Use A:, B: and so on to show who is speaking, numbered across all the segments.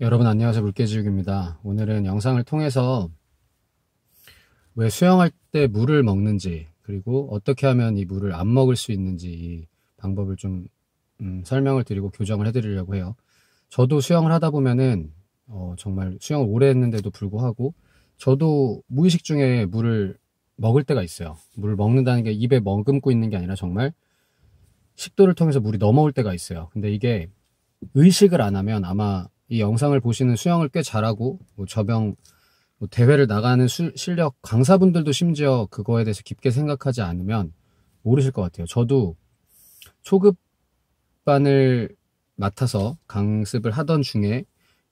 A: 여러분 안녕하세요 물개지육입니다 오늘은 영상을 통해서 왜 수영할 때 물을 먹는지 그리고 어떻게 하면 이 물을 안 먹을 수 있는지 이 방법을 좀 음, 설명을 드리고 교정을 해드리려고 해요 저도 수영을 하다 보면은 어, 정말 수영을 오래 했는데도 불구하고 저도 무의식 중에 물을 먹을 때가 있어요 물을 먹는다는 게 입에 머금고 있는 게 아니라 정말 식도를 통해서 물이 넘어올 때가 있어요 근데 이게 의식을 안 하면 아마 이 영상을 보시는 수영을 꽤 잘하고 뭐 저병 뭐 대회를 나가는 수, 실력 강사분들도 심지어 그거에 대해서 깊게 생각하지 않으면 모르실 것 같아요. 저도 초급반을 맡아서 강습을 하던 중에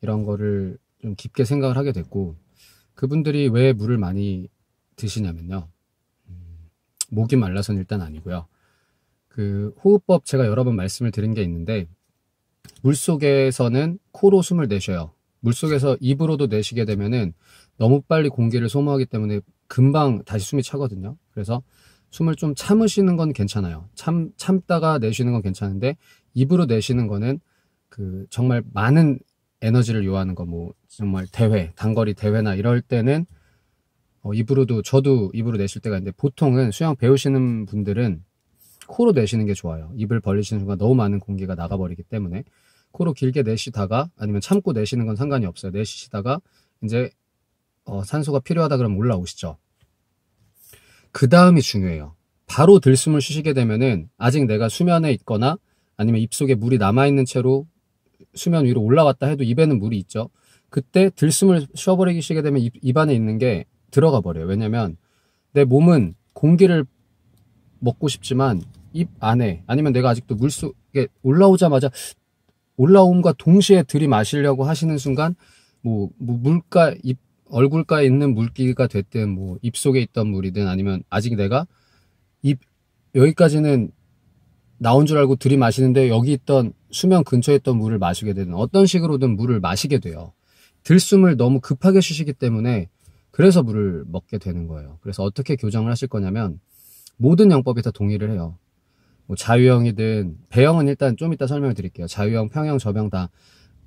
A: 이런 거를 좀 깊게 생각을 하게 됐고 그분들이 왜 물을 많이 드시냐면요. 음, 목이 말라서는 일단 아니고요. 그 호흡법 제가 여러 번 말씀을 드린 게 있는데 물속에서는 코로 숨을 내쉬어요. 물속에서 입으로도 내쉬게 되면은 너무 빨리 공기를 소모하기 때문에 금방 다시 숨이 차거든요. 그래서 숨을 좀 참으시는 건 괜찮아요. 참, 참다가 내쉬는 건 괜찮은데 입으로 내쉬는 거는 그 정말 많은 에너지를 요하는 거 뭐 정말 대회, 단거리 대회나 이럴 때는 어, 입으로도 저도 입으로 내쉴 때가 있는데 보통은 수영 배우시는 분들은 코로 내쉬는 게 좋아요. 입을 벌리시는 순간 너무 많은 공기가 나가버리기 때문에 코로 길게 내쉬다가 아니면 참고 내쉬는 건 상관이 없어요. 내쉬시다가 이제 어, 산소가 필요하다 그러면 올라오시죠. 그 다음이 중요해요. 바로 들숨을 쉬시게 되면은 아직 내가 수면에 있거나 아니면 입속에 물이 남아있는 채로 수면 위로 올라왔다 해도 입에는 물이 있죠. 그때 들숨을 쉬어버리시게 되면 입, 입안에 있는 게 들어가 버려요. 왜냐면 내 몸은 공기를 먹고 싶지만 입 안에 아니면 내가 아직도 물속에 올라오자마자 올라옴과 동시에 들이마시려고 하시는 순간 뭐, 뭐 물가 입 얼굴가에 있는 물기가 됐든 뭐 입속에 있던 물이든 아니면 아직 내가 입 여기까지는 나온 줄 알고 들이마시는데 여기 있던 수면 근처에 있던 물을 마시게 되든 어떤 식으로든 물을 마시게 돼요. 들숨을 너무 급하게 쉬시기 때문에 그래서 물을 먹게 되는 거예요. 그래서 어떻게 교정을 하실 거냐면 모든 영법이 다 동의를 해요. 뭐 자유형이든 배형은 일단 좀 이따 설명을 드릴게요. 자유형, 평형, 저병 다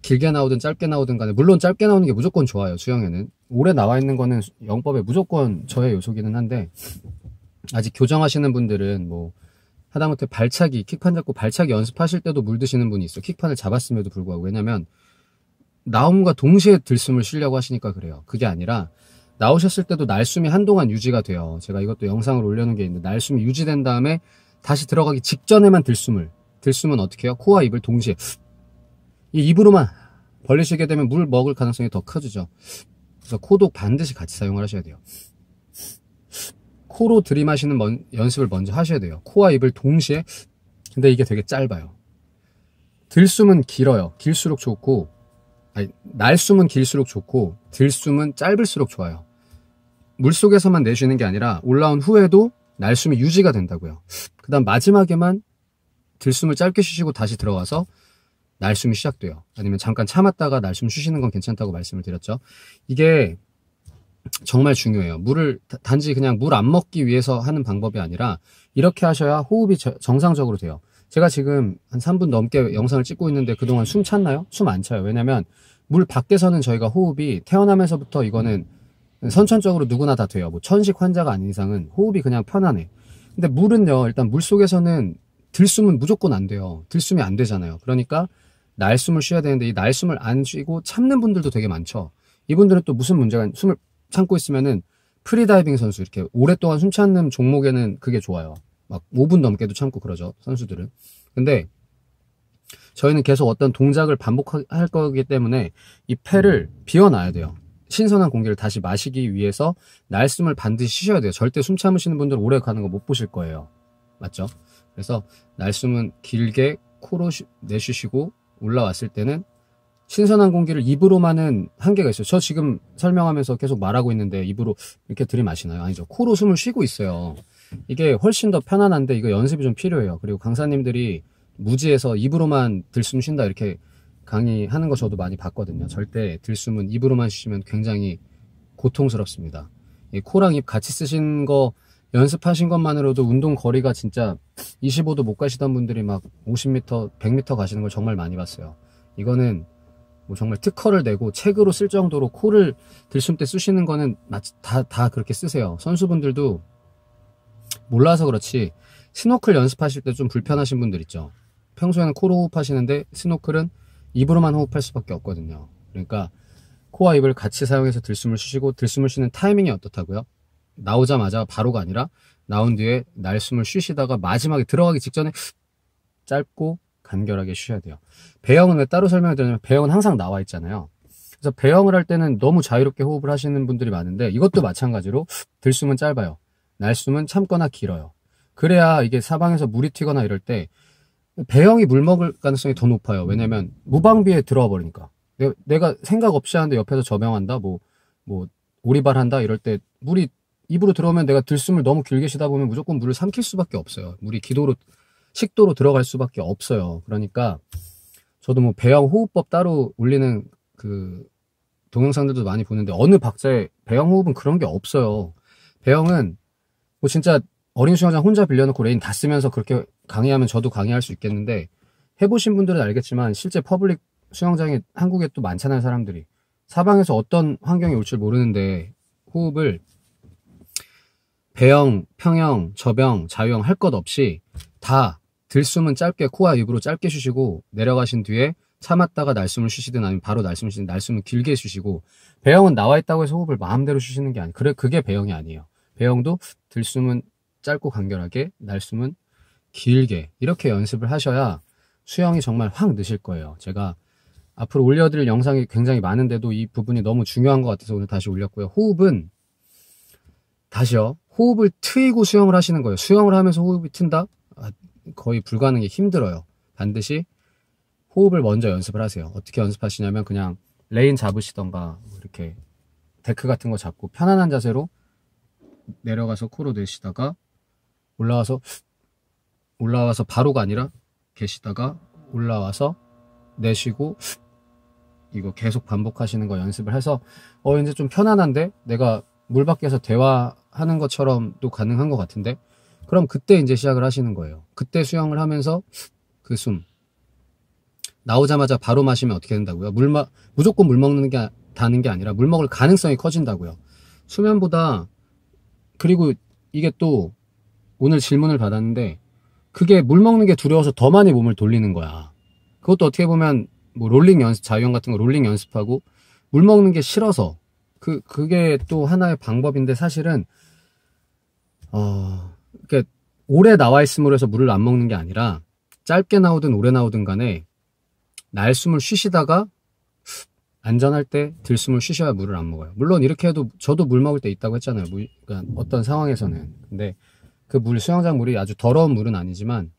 A: 길게 나오든 짧게 나오든 간에 물론 짧게 나오는 게 무조건 좋아요. 수영에는 올해 나와 있는 거는 영법에 무조건 저의 요소기는 한데 아직 교정하시는 분들은 뭐 하다못해 발차기 킥판 잡고 발차기 연습하실 때도 물드시는 분이 있어. 킥판을 잡았음에도 불구하고 왜냐면 나옴과 동시에 들숨을 쉬려고 하시니까 그래요. 그게 아니라 나오셨을 때도 날숨이 한동안 유지가 돼요. 제가 이것도 영상을 올려놓은 게 있는데 날숨이 유지된 다음에 다시 들어가기 직전에만 들숨을 들숨은 어떻게 해요? 코와 입을 동시에 이 입으로만 벌리시게 되면 물 먹을 가능성이 더 커지죠 그래서 코도 반드시 같이 사용을 하셔야 돼요 코로 들이마시는 먼, 연습을 먼저 하셔야 돼요 코와 입을 동시에 근데 이게 되게 짧아요 들숨은 길어요 길수록 좋고 아니, 날숨은 길수록 좋고 들숨은 짧을수록 좋아요 물속에서만 내쉬는 게 아니라 올라온 후에도 날숨이 유지가 된다고요. 그 다음 마지막에만 들숨을 짧게 쉬시고 다시 들어가서 날숨이 시작돼요. 아니면 잠깐 참았다가 날숨 쉬시는 건 괜찮다고 말씀을 드렸죠. 이게 정말 중요해요. 물을 단지 그냥 물 안 먹기 위해서 하는 방법이 아니라 이렇게 하셔야 호흡이 정상적으로 돼요. 제가 지금 한 3분 넘게 영상을 찍고 있는데 그동안 숨 찼나요? 숨 안 차요. 왜냐면 물 밖에서는 저희가 호흡이 태어나면서부터 이거는 선천적으로 누구나 다 돼요. 뭐 천식 환자가 아닌 이상은 호흡이 그냥 편안해. 근데 물은요, 일단 물 속에서는 들숨은 무조건 안 돼요. 들숨이 안 되잖아요. 그러니까 날숨을 쉬어야 되는데 이 날숨을 안 쉬고 참는 분들도 되게 많죠. 이분들은 또 무슨 문제가 숨을 참고 있으면은 프리다이빙 선수 이렇게 오랫동안 숨 참는 종목에는 그게 좋아요. 막 5분 넘게도 참고 그러죠 선수들은. 근데 저희는 계속 어떤 동작을 반복할 거기 때문에 이 폐를 비워놔야 돼요. 신선한 공기를 다시 마시기 위해서 날숨을 반드시 쉬어야 돼요. 절대 숨 참으시는 분들 오래 가는 거 못 보실 거예요. 맞죠? 그래서 날숨은 길게 코로 쉬, 내쉬시고 올라왔을 때는 신선한 공기를 입으로만은 한계가 있어요. 저 지금 설명하면서 계속 말하고 있는데 입으로 이렇게 들이마시나요? 아니죠. 코로 숨을 쉬고 있어요. 이게 훨씬 더 편안한데 이거 연습이 좀 필요해요. 그리고 강사님들이 무지해서 입으로만 들숨 쉰다 이렇게 강의하는 거 저도 많이 봤거든요. 절대 들숨은 입으로만 쉬시면 굉장히 고통스럽습니다. 코랑 입 같이 쓰신 거 연습하신 것만으로도 운동 거리가 진짜 25도 못 가시던 분들이 막 50m, 100m 가시는 걸 정말 많이 봤어요. 이거는 뭐 정말 특허를 내고 책으로 쓸 정도로 코를 들숨 때 쓰시는 거는 다, 다 그렇게 쓰세요. 선수분들도 몰라서 그렇지 스노클 연습하실 때 좀 불편하신 분들 있죠. 평소에는 코로 호흡하시는데 스노클은 입으로만 호흡할 수밖에 없거든요. 그러니까 코와 입을 같이 사용해서 들숨을 쉬시고 들숨을 쉬는 타이밍이 어떻다고요? 나오자마자 바로가 아니라 나온 뒤에 날숨을 쉬시다가 마지막에 들어가기 직전에 짧고 간결하게 쉬어야 돼요. 배영은 왜 따로 설명을 드리냐면 배영은 항상 나와 있잖아요. 그래서 배영을 할 때는 너무 자유롭게 호흡을 하시는 분들이 많은데 이것도 마찬가지로 들숨은 짧아요. 날숨은 참거나 길어요. 그래야 이게 사방에서 물이 튀거나 이럴 때 배영이 물먹을 가능성이 더 높아요. 왜냐면 무방비에 들어와 버리니까. 내가, 내가 생각 없이 하는데 옆에서 저명한다 뭐, 뭐, 오리발한다 이럴 때 물이 입으로 들어오면 내가 들숨을 너무 길게 쉬다 보면 무조건 물을 삼킬 수밖에 없어요. 물이 기도로 식도로 들어갈 수밖에 없어요. 그러니까 저도 뭐 배영 호흡법 따로 올리는 그 동영상들도 많이 보는데 어느 박자에 배영 호흡은 그런 게 없어요. 배영은 뭐 진짜 어린 수영장 혼자 빌려놓고 레인 다 쓰면서 그렇게 강의하면 저도 강의할 수 있겠는데 해보신 분들은 알겠지만 실제 퍼블릭 수영장이 한국에 또 많잖아요 사람들이 사방에서 어떤 환경이 올 줄 모르는데 호흡을 배영, 평영, 저병, 자유형 할 것 없이 다 들숨은 짧게 코와 입으로 짧게 쉬시고 내려가신 뒤에 참았다가 날숨을 쉬시든 아니면 바로 날숨을 쉬든 날숨은 길게 쉬시고 배영은 나와 있다고 해서 호흡을 마음대로 쉬시는 게 아니에요. 그래 그게 배영이 아니에요. 배영도 들숨은 짧고 간결하게, 날숨은 길게 이렇게 연습을 하셔야 수영이 정말 확 느실 거예요. 제가 앞으로 올려드릴 영상이 굉장히 많은데도 이 부분이 너무 중요한 것 같아서 오늘 다시 올렸고요. 호흡은 다시요. 호흡을 트이고 수영을 하시는 거예요. 수영을 하면서 호흡이 튼다? 아, 거의 불가능해 힘들어요. 반드시 호흡을 먼저 연습을 하세요. 어떻게 연습하시냐면 그냥 레인 잡으시던가 뭐 이렇게 데크 같은 거 잡고 편안한 자세로 내려가서 코로 내쉬다가 올라와서 올라와서 바로가 아니라 계시다가 올라와서 내쉬고 이거 계속 반복하시는 거 연습을 해서 어 이제 좀 편안한데 내가 물 밖에서 대화하는 것처럼도 가능한 것 같은데 그럼 그때 이제 시작을 하시는 거예요. 그때 수영을 하면서 그 숨 나오자마자 바로 마시면 어떻게 된다고요? 물 마, 무조건 물 먹는 게 다는 게 아니라 물 먹을 가능성이 커진다고요. 수면보다 그리고 이게 또 오늘 질문을 받았는데 그게 물 먹는 게 두려워서 더 많이 몸을 돌리는 거야. 그것도 어떻게 보면 뭐 롤링 연습, 자유형 같은 거 롤링 연습하고 물 먹는 게 싫어서 그 그게 또 하나의 방법인데 사실은 어 그러니까 오래 나와 있음으로 해서 물을 안 먹는 게 아니라 짧게 나오든 오래 나오든 간에 날숨을 쉬시다가 안전할 때 들숨을 쉬셔야 물을 안 먹어요. 물론 이렇게 해도 저도 물 먹을 때 있다고 했잖아요. 그러니까 어떤 상황에서는. 근데 그물 수영장 물이 아주 더러운 물은 아니지만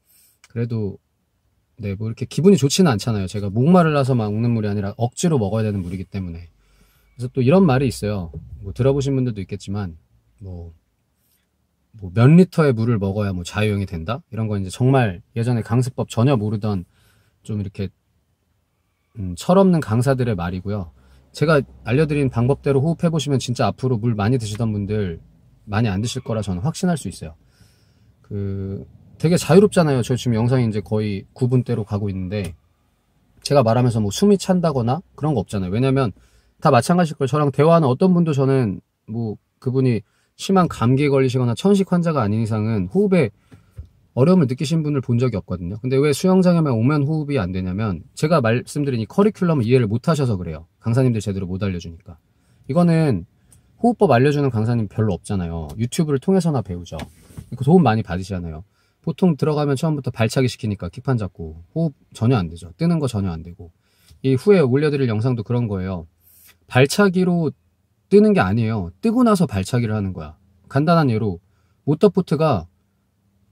A: 그래도 네 뭐 이렇게 기분이 좋지는 않잖아요. 제가 목마를라서 먹는 물이 아니라 억지로 먹어야 되는 물이기 때문에 그래서 또 이런 말이 있어요. 뭐 들어보신 분들도 있겠지만 뭐 뭐 몇 리터의 물을 먹어야 뭐 자유형이 된다 이런 건 이제 정말 예전에 강습법 전혀 모르던 좀 이렇게 음, 철없는 강사들의 말이고요. 제가 알려드린 방법대로 호흡해 보시면 진짜 앞으로 물 많이 드시던 분들 많이 안 드실 거라 저는 확신할 수 있어요. 그 되게 자유롭잖아요. 저 지금 영상이 이제 거의 9분대로 가고 있는데 제가 말하면서 뭐 숨이 찬다거나 그런 거 없잖아요. 왜냐면 다 마찬가지일 걸 저랑 대화하는 어떤 분도 저는 뭐 그분이 심한 감기에 걸리시거나 천식 환자가 아닌 이상은 호흡에 어려움을 느끼신 분을 본 적이 없거든요. 근데 왜 수영장에만 오면 호흡이 안 되냐면 제가 말씀드린 이 커리큘럼을 이해를 못 하셔서 그래요. 강사님들 제대로 못 알려주니까. 이거는 호흡법 알려주는 강사님 별로 없잖아요. 유튜브를 통해서나 배우죠. 그 도움 많이 받으시잖아요. 보통 들어가면 처음부터 발차기 시키니까 킥판 잡고 호흡 전혀 안 되죠. 뜨는 거 전혀 안 되고. 이 후에 올려드릴 영상도 그런 거예요. 발차기로 뜨는 게 아니에요. 뜨고 나서 발차기를 하는 거야. 간단한 예로 모터포트가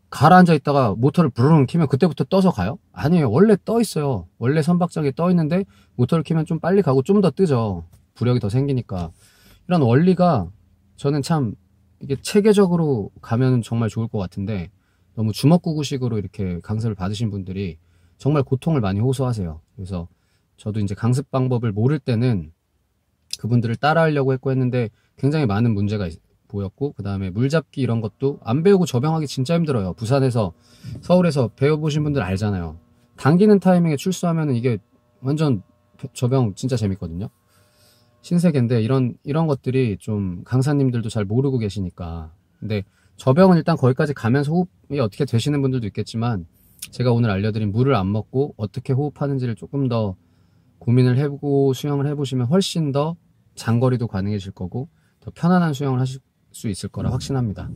A: 가라앉아 있다가 모터를 부르릉 키면 그때부터 떠서 가요? 아니에요. 원래 떠 있어요. 원래 선박장에 떠 있는데 모터를 키면 좀 빨리 가고 좀 더 뜨죠. 부력이 더 생기니까. 이런 원리가 저는 참 이게 체계적으로 가면 정말 좋을 것 같은데 너무 주먹구구식으로 이렇게 강습을 받으신 분들이 정말 고통을 많이 호소하세요. 그래서 저도 이제 강습 방법을 모를 때는 그분들을 따라하려고 했고 했는데 굉장히 많은 문제가 보였고 그 다음에 물잡기 이런 것도 안 배우고 저병하기 진짜 힘들어요. 부산에서 서울에서 배워보신 분들 알잖아요. 당기는 타이밍에 출소하면 이게 완전 저병 진짜 재밌거든요. 신세계인데 이런 이런 것들이 좀 강사님들도 잘 모르고 계시니까 근데 저병은 일단 거기까지 가면서 호흡이 어떻게 되시는 분들도 있겠지만 제가 오늘 알려드린 물을 안 먹고 어떻게 호흡하는지를 조금 더 고민을 해보고 수영을 해보시면 훨씬 더 장거리도 가능해질 거고 더 편안한 수영을 하실 수 있을 거라 확신합니다.